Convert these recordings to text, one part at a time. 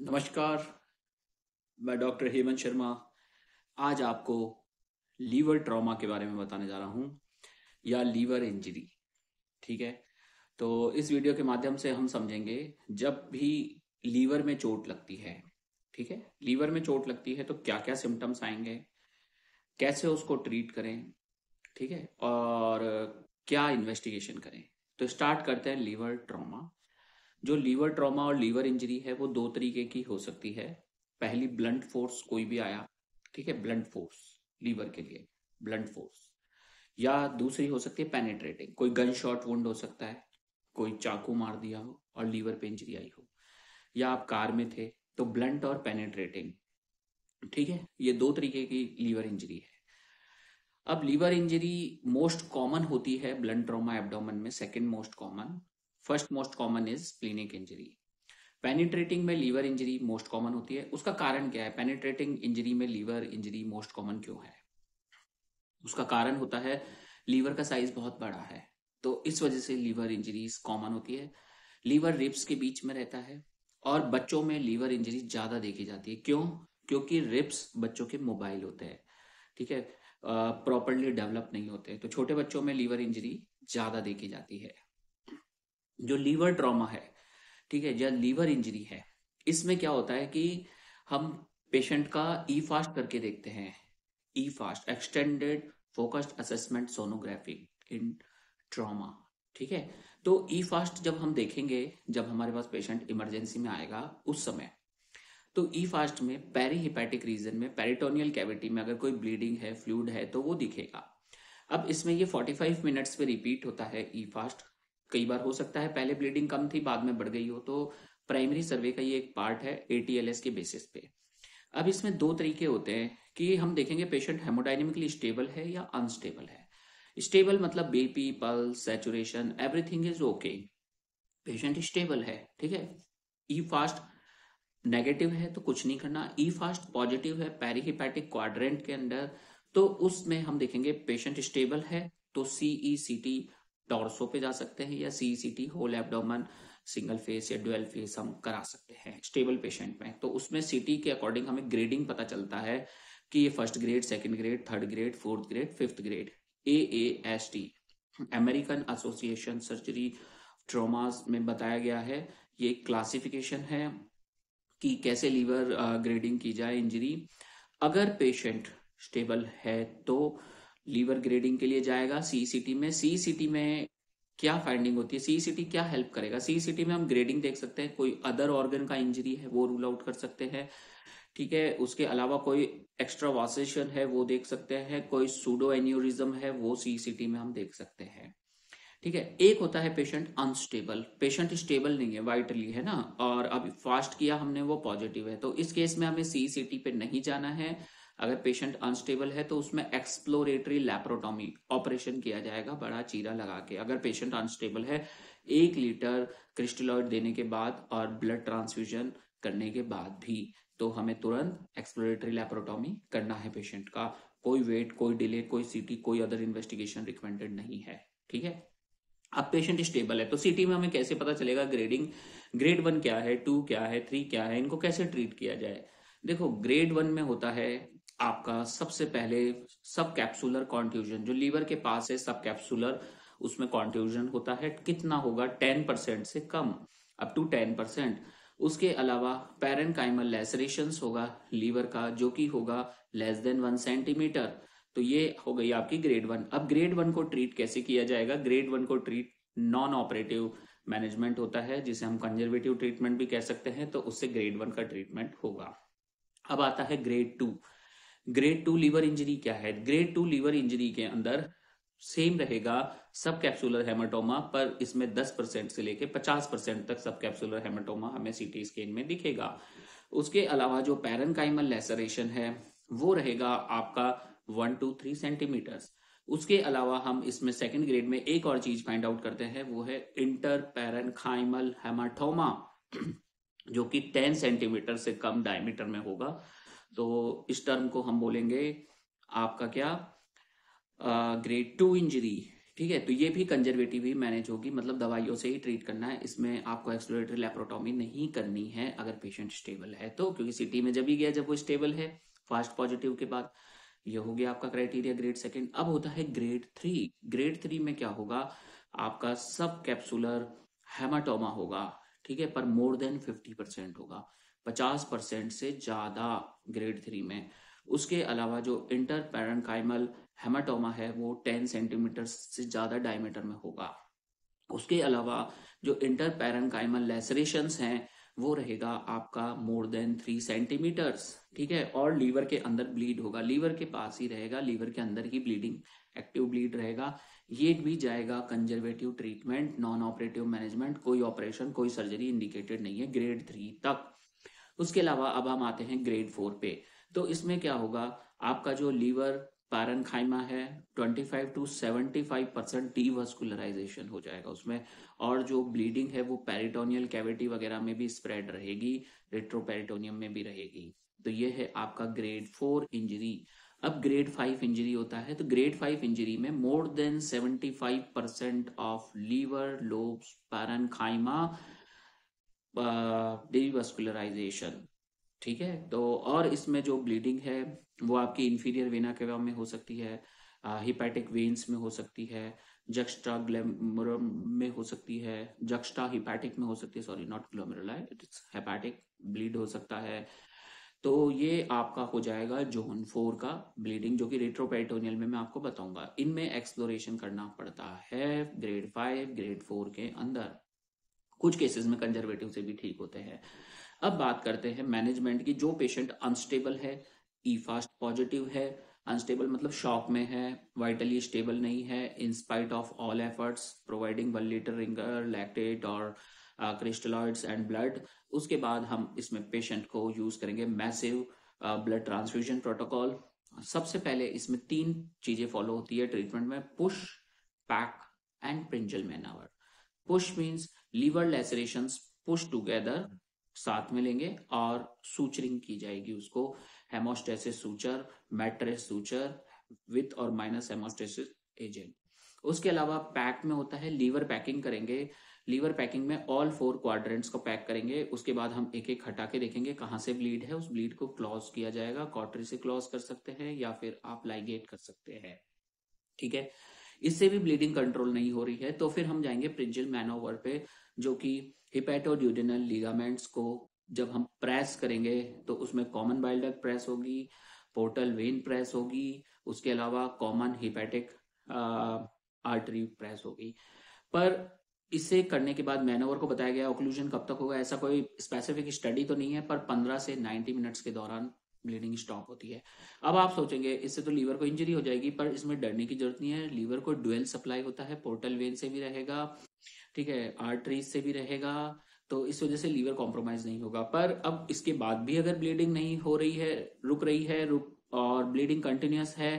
नमस्कार मैं डॉक्टर हेमंत शर्मा आज आपको लीवर ट्रॉमा के बारे में बताने जा रहा हूं या लीवर इंजरी ठीक है तो इस वीडियो के माध्यम से हम समझेंगे जब भी लीवर में चोट लगती है ठीक है लीवर में चोट लगती है तो क्या क्या सिम्टम्स आएंगे कैसे उसको ट्रीट करें ठीक है और क्या इन्वेस्टिगेशन करें तो स्टार्ट करते हैं लीवर ट्रॉमा जो लीवर ट्रॉमा और लीवर इंजरी है वो दो तरीके की हो सकती है पहली ब्लंट फोर्स कोई भी आया ठीक है ब्लंट फोर्स लीवर के लिए ब्लंट फोर्स या दूसरी हो सकती है पेनेट्रेटिंग कोई गन शॉट वुंड हो सकता है कोई चाकू मार दिया हो और लीवर पे इंजरी आई हो या आप कार में थे तो ब्लंट और पेनेट्रेटिंग ठीक है ये दो तरीके की लीवर इंजरी है अब लीवर इंजरी मोस्ट कॉमन होती है ब्लंट ट्रोमा एबडोमन में second most common first most common is splenic injury penetrating में लीवर इंजरी मोस्ट कॉमन होती है उसका कारण क्या है पेनिट्रेटिंग इंजरी में लीवर इंजरी मोस्ट कॉमन क्यों है उसका कारण होता है लीवर का साइज बहुत बड़ा है तो इस वजह से लीवर इंजरीज कॉमन होती है लीवर रिब्स के बीच में रहता है और बच्चों में लीवर इंजरी ज्यादा देखी जाती है क्यों क्योंकि रिब्स बच्चों के मोबाइल होते हैं ठीक है प्रॉपरली डेवलप नहीं होते तो छोटे बच्चों में लीवर इंजरी ज्यादा देखी जाती है जो लीवर ट्रॉमा है ठीक है या लीवर इंजरी है इसमें क्या होता है कि हम पेशेंट का ई फास्ट करके देखते हैं E fast extended focused assessment sonography in trauma ठीक है तो ई फास्ट जब हम देखेंगे जब हमारे पास पेशेंट इमरजेंसी में आएगा उस समय तो ई फास्ट में पेरीहिपैटिक रीजन में पेरिटोनियल कैविटी में अगर कोई ब्लीडिंग है फ्लूड है तो वो दिखेगा अब इसमें ये 45 मिनट्स पे रिपीट होता है ई फास्ट कई बार हो सकता है पहले ब्लीडिंग कम थी बाद में बढ़ गई हो तो प्राइमरी सर्वे का ये एक पार्ट है एटीएलएस के बेसिस पे अब इसमें दो तरीके होते हैं कि हम देखेंगे पेशेंट हेमोडाइनमिकली स्टेबल है या अनस्टेबल है स्टेबल मतलब BP pulse saturation everything is okay patient stable है ठीक है ई फास्ट नेगेटिव है तो कुछ नहीं करना ई फास्ट पॉजिटिव है पेरीहिपैटिक क्वाड्रेंट के अंदर तो उसमें हम देखेंगे पेशेंट स्टेबल है तो सीई सी टी डॉर्सो पे जा सकते हैं या CECT whole abdomen single phase या डुअल फेस हम करा सकते हैं स्टेबल पेशेंट में तो उसमें सीटी के अकॉर्डिंग हमें ग्रेडिंग पता चलता है कि ये first grade second grade third grade fourth grade fifth grade A A S T American association surgery traumas में बताया गया है ये क्लासिफिकेशन है कि कैसे लीवर ग्रेडिंग uh, की जाए इंजरी अगर पेशेंट स्टेबल है तो लीवर ग्रेडिंग के लिए जाएगा टी में सीईसीटी में क्या फाइंडिंग होती है टी क्या हेल्प करेगा टी में हम ग्रेडिंग देख सकते हैं कोई अदर ऑर्गन का इंजरी है वो रूल आउट कर सकते हैं ठीक है उसके अलावा कोई एक्स्ट्रा वासेशन है वो देख सकते हैं कोई सूडो एन्यूरिज्म है वो टी में हम देख सकते हैं ठीक है एक होता है पेशेंट अनस्टेबल पेशेंट स्टेबल नहीं है वाइटली है ना और अब फास्ट किया हमने वो पॉजिटिव है तो इस केस में हमें टी पे नहीं जाना है अगर पेशेंट अनस्टेबल है तो उसमें एक्सप्लोरेटरी लैप्रोटॉमी ऑपरेशन किया जाएगा बड़ा चीरा लगा के अगर पेशेंट अनस्टेबल है एक लीटर क्रिस्टलॉइड देने के बाद और ब्लड ट्रांसफ्यूजन करने के बाद भी तो हमें तुरंत एक्सप्लोरेटरी लैप्रोटॉमी करना है पेशेंट का कोई वेट कोई डिले कोई सीटी कोई अदर इन्वेस्टिगेशन रिकमेंडेड नहीं है ठीक है अब पेशेंट स्टेबल है तो सीटी में हमें कैसे पता चलेगा ग्रेडिंग ग्रेड वन क्या है टू क्या है थ्री क्या है इनको कैसे ट्रीट किया जाए देखो ग्रेड वन में होता है आपका सबसे पहले सब कैप्सुलर कॉन्ट्यूजन जो लीवर के पास है सब कैप्सुलर उसमें कॉन्ट्यूजन होता है कितना होगा टेन परसेंट से कम अप टू टेन परसेंट उसके अलावा काइमल लेसरेशन होगा लीवर का जो कि होगा लेस देन वन सेंटीमीटर तो ये हो गई आपकी ग्रेड वन अब ग्रेड वन को ट्रीट कैसे किया जाएगा ग्रेड वन को ट्रीट नॉन ऑपरेटिव मैनेजमेंट होता है जिसे हम कंजर्वेटिव ट्रीटमेंट भी कह सकते हैं तो उससे ग्रेड वन का ट्रीटमेंट होगा अब आता है grade two grade two liver injury क्या है ग्रेड टू लीवर इंजरी के अंदर सेम रहेगा सब कैप्सुलर हेमाटोमा पर इसमें 10 परसेंट से लेके 50 परसेंट तक सब कैप्सुलर हेमाटोमा हमें सीटी स्कैन में दिखेगा उसके अलावा जो काइमल लेसरेशन है वो रहेगा आपका वन टू थ्री सेंटीमीटर उसके अलावा हम इसमें सेकेंड ग्रेड में एक और चीज फाइंड आउट करते हैं वो है इंटर पैरन हेमाटोमा जो कि 10 सेंटीमीटर से कम डायमीटर में होगा तो इस टर्म को हम बोलेंगे आपका क्या ग्रेड टू इंजरी ठीक है तो ये भी कंजर्वेटिव ही मैनेज होगी मतलब दवाइयों से ही ट्रीट करना है इसमें आपको एक्सप्लोरेटरी लेप्रोटोमी नहीं करनी है अगर पेशेंट स्टेबल है तो क्योंकि सिटी में जब ही गया जब वो स्टेबल है फास्ट पॉजिटिव के बाद ये हो गया आपका क्राइटेरिया ग्रेड सेकेंड अब होता है ग्रेड थ्री ग्रेड थ्री में क्या होगा आपका सब कैप्सुलर हेमाटोमा होगा ठीक है पर मोर देन फिफ्टी परसेंट होगा पचास परसेंट से ज़्यादा ग्रेड थ्री में उसके अलावा जो इंटर पैरनकाइमल हेमाटोमा है वो टेन सेंटीमीटर से ज़्यादा डायमीटर में होगा उसके अलावा जो इंटर पैरनकाइमल लेसरेशन हैं वो रहेगा आपका मोर देन थ्री सेंटीमीटर्स ठीक है और लीवर के अंदर ब्लीड होगा लीवर के पास ही रहेगा लीवर के अंदर ही ब्लीडिंग एक्टिव ब्लीड रहेगा ये भी जाएगा conservative treatment non operative management कोई ऑपरेशन कोई सर्जरी इंडिकेटेड नहीं है ग्रेड थ्री तक उसके अलावा अब हम आते हैं ग्रेड फोर पे तो इसमें क्या होगा आपका जो लीवर पैरनखाइमा है 25 टू 75 परसेंट डीवस्कुलराइजेशन हो जाएगा उसमें और जो ब्लीडिंग है वो पेरिटोनियल कैविटी वगैरह में भी स्प्रेड रहेगी रेट्रोपेरिटोनियम में भी रहेगी तो ये है आपका ग्रेड फोर इंजरी अब ग्रेड फाइव इंजरी होता है तो ग्रेड फाइव इंजरी में more than seventy five percent of liver lobes खाइमा डिवास्कुलराइजेशन ठीक है तो और इसमें जो ब्लीडिंग है वो आपकी इंफीरियर वेना के में हो सकती है हिपैटिक वेन्स में हो सकती है जक्स्टा ग्लैमरम में हो सकती है जक्स्टा हिपैटिक में हो सकती है sorry not it is hepatic bleed हो सकता है तो ये आपका हो जाएगा जोन फोर का ब्लीडिंग जो कि रेट्रोपेटोनियल में मैं आपको बताऊंगा इनमें एक्सप्लोरेशन करना पड़ता है ग्रेड फाइव ग्रेड फोर के अंदर कुछ केसेस में कंजर्वेटिव से भी ठीक होते हैं अब बात करते हैं मैनेजमेंट की जो पेशेंट अनस्टेबल है ई फास्ट पॉजिटिव है अनस्टेबल मतलब शॉक में है वाइटली स्टेबल नहीं है spite of all efforts providing one litre Ringer lactate और क्रिस्टलॉइड्स एंड ब्लड उसके बाद हम इसमें पेशेंट को यूज करेंगे मैसिव ब्लड ट्रांसफ्यूजन प्रोटोकॉल सबसे पहले इसमें तीन चीजें फॉलो होती है ट्रीटमेंट में push pack and Pringle manoeuvre push means liver laceration push together साथ में लेंगे और सूचरिंग की जाएगी उसको haemostasis suture mattress suture with और माइनस हेमोस्टेसिस एजेंट उसके अलावा पैक में होता है लीवर पैकिंग करेंगे लीवर पैकिंग में ऑल फोर क्वाड्रेंट्स को पैक करेंगे उसके बाद हम एक एक हटा के देखेंगे कहाँ से ब्लीड है उस ब्लीड को क्लॉज किया जाएगा कॉटरी से क्लॉज कर सकते हैं या फिर आप लाइगेट कर सकते हैं ठीक है इससे भी ब्लीडिंग कंट्रोल नहीं हो रही है तो फिर हम जाएंगे प्रिंजिल मैनोवर पे जो कि हिपेटोड्यूडिनल लिगामेंट्स को जब हम प्रेस करेंगे तो उसमें कॉमन बाइल्डक प्रेस होगी पोर्टल वेन प्रेस होगी उसके अलावा कॉमन हिपेटिक आर्टरी प्रेस होगी पर इसे करने के बाद मैनोवर को बताया गया ओक्लूजन कब तक होगा ऐसा कोई स्पेसिफिक स्टडी तो नहीं है पर 15 से 90 मिनट्स के दौरान ब्लीडिंग स्टॉप होती है अब आप सोचेंगे इससे तो लीवर को इंजरी हो जाएगी पर इसमें डरने की जरूरत नहीं है लीवर को डुअल सप्लाई होता है पोर्टल वेन से भी रहेगा ठीक है आर्टरीज से भी रहेगा तो इस वजह से लीवर कॉम्प्रोमाइज नहीं होगा पर अब इसके बाद भी अगर ब्लीडिंग नहीं हो रही है रुक रही है रुक और ब्लीडिंग कंटिन्यूस है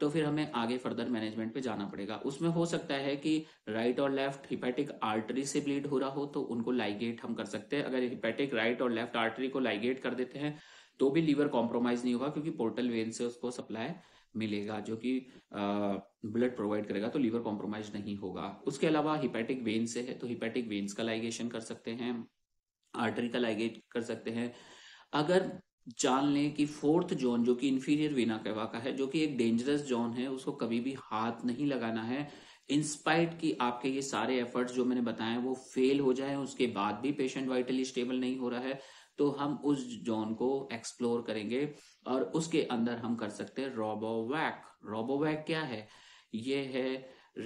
तो फिर हमें आगे फर्दर मैनेजमेंट पे जाना पड़ेगा उसमें हो सकता है कि राइट और लेफ्ट हिपैटिक आर्टरी से ब्लीड हो रहा हो तो उनको लाइगेट हम कर सकते हैं अगर हिपैटिक राइट और लेफ्ट आर्टरी को लाइगेट कर देते हैं तो भी लीवर कॉम्प्रोमाइज नहीं होगा क्योंकि पोर्टल वेन से उसको सप्लाई मिलेगा जो कि ब्लड प्रोवाइड करेगा तो लीवर कॉम्प्रोमाइज नहीं होगा उसके अलावा हिपैटिक वेन से है तो हिपैटिक वेन्स का लाइगेशन कर सकते हैं आर्टरी का लाइगेट कर सकते हैं अगर जान लें कि फोर्थ जोन जो कि इन्फीरियर वीना कहवा का है जो कि एक डेंजरस जोन है उसको कभी भी हाथ नहीं लगाना है इंस्पाइट कि आपके ये सारे एफर्ट्स जो मैंने बताए वो फेल हो जाए उसके बाद भी पेशेंट वाइटली स्टेबल नहीं हो रहा है तो हम उस जोन को एक्सप्लोर करेंगे और उसके अंदर हम कर सकते हैं रोबोवैक रोबोवैक क्या है ये है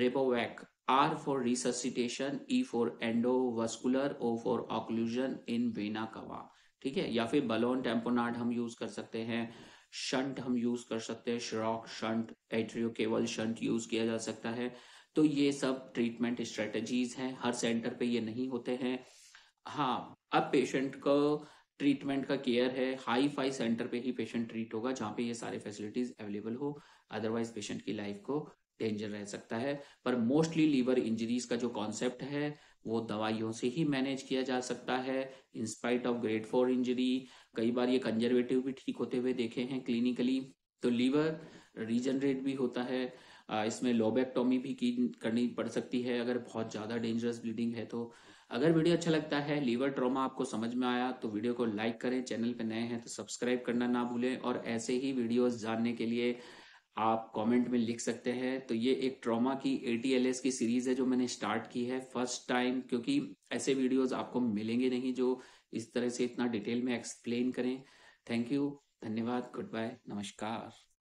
रेबोवैक R for resuscitation, E for endovascular O for occlusion in vena cava ठीक है या फिर बलोन टेम्पोनाट हम यूज कर सकते हैं शंट हम यूज कर सकते हैं Schrock shunt atriocaval shunt use किया जा सकता है तो ये सब ट्रीटमेंट स्ट्रेटजीज हैं हर सेंटर पे ये नहीं होते हैं हाँ अब पेशेंट को ट्रीटमेंट का केयर है हाई फाई सेंटर पे ही पेशेंट ट्रीट होगा जहाँ पे ये सारे फैसिलिटीज अवेलेबल हो अदरवाइज पेशेंट की लाइफ को डेंजर रह सकता है पर मोस्टली लीवर इंजरीज का जो कॉन्सेप्ट है वो दवाइयों से ही मैनेज किया जा सकता है in spite of grade four injury कई बार ये कंजर्वेटिव भी ठीक होते हुए देखे हैं क्लिनिकली तो लीवर रीजनरेट भी होता है इसमें लोबेक्टोमी भी की करनी पड़ सकती है अगर बहुत ज्यादा डेंजरस ब्लीडिंग है तो अगर वीडियो अच्छा लगता है लीवर ट्रॉमा आपको समझ में आया तो वीडियो को लाइक करें चैनल पर नए हैं तो सब्सक्राइब करना ना भूलें और ऐसे ही वीडियोस जानने के लिए आप कमेंट में लिख सकते हैं तो ये एक ट्रॉमा की एटीएलएस की सीरीज है जो मैंने स्टार्ट की है फर्स्ट टाइम क्योंकि ऐसे वीडियोज आपको मिलेंगे नहीं जो इस तरह से इतना डिटेल में एक्सप्लेन करें थैंक यू धन्यवाद गुड बाय नमस्कार